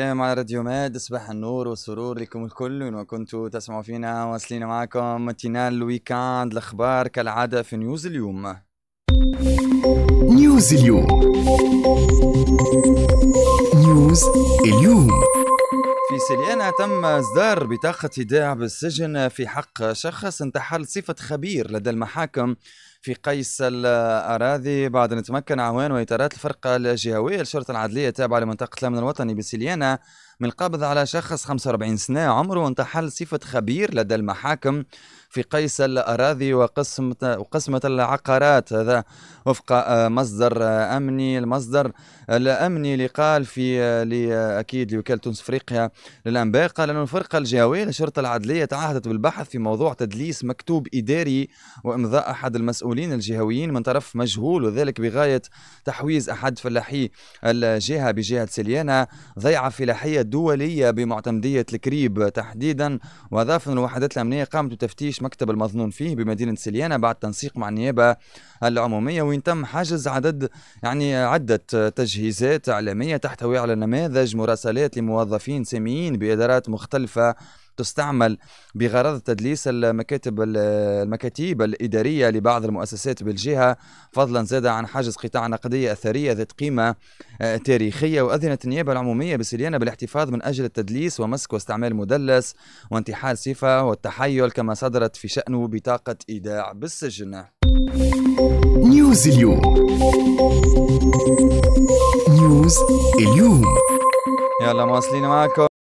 مع راديو ماد صباح النور والسرور لكم الكل وين ما كنتوا تسمعوا فينا واصلين معكم متينال الويكاند الاخبار كالعاده في نيوز اليوم نيوز اليوم نيوز اليوم في سليانة تم إصدار بطاقة إيداع بالسجن في حق شخص انتحل صفة خبير لدى المحاكم في قيس الأراضي بعد أن تمكن عوان وإطارات الفرقة الجهوية للشرطة العدلية التابعة لمنطقة الأمن الوطني بسيليانا من القبض على شخص 45 سنة عمره وانتحل صفة خبير لدى المحاكم في قيس الأراضي وقسمة, وقسمة العقارات هذا وفق مصدر أمني المصدر الأمني اللي قال في أكيد لوكالة تونس أفريقيا للأنباء قال أن الفرقة الجهوية للشرطة العدلية تعهدت بالبحث في موضوع تدليس مكتوب إداري وإمضاء أحد المسؤولين المسؤولين الجهويين من طرف مجهول وذلك بغاية تحويز أحد فلاحي الجهة بجهة سليانة ضيعة فلاحية دولية بمعتمدية الكريب تحديدا وأضاف أن الوحدات الأمنية قامت بتفتيش مكتب المظنون فيه بمدينة سليانة بعد تنسيق مع النيابة العمومية وين تم حجز عدد يعني عدة تجهيزات إعلامية تحتوي على نماذج مراسلات لموظفين ساميين بإدارات مختلفة تستعمل بغرض تدليس المكاتب المكاتيب الإدارية لبعض المؤسسات بالجهة فضلا زاد عن حجز قطاع نقدية أثرية ذات قيمة آه، تاريخية وأذنت النيابة العمومية بسليانة بالاحتفاظ من أجل التدليس ومسك واستعمال مدلس وانتحال صفة والتحيل كما صدرت في شأنه بطاقة إيداع بالسجن نيوز اليوم نيوز اليوم يلا مواصلين معكم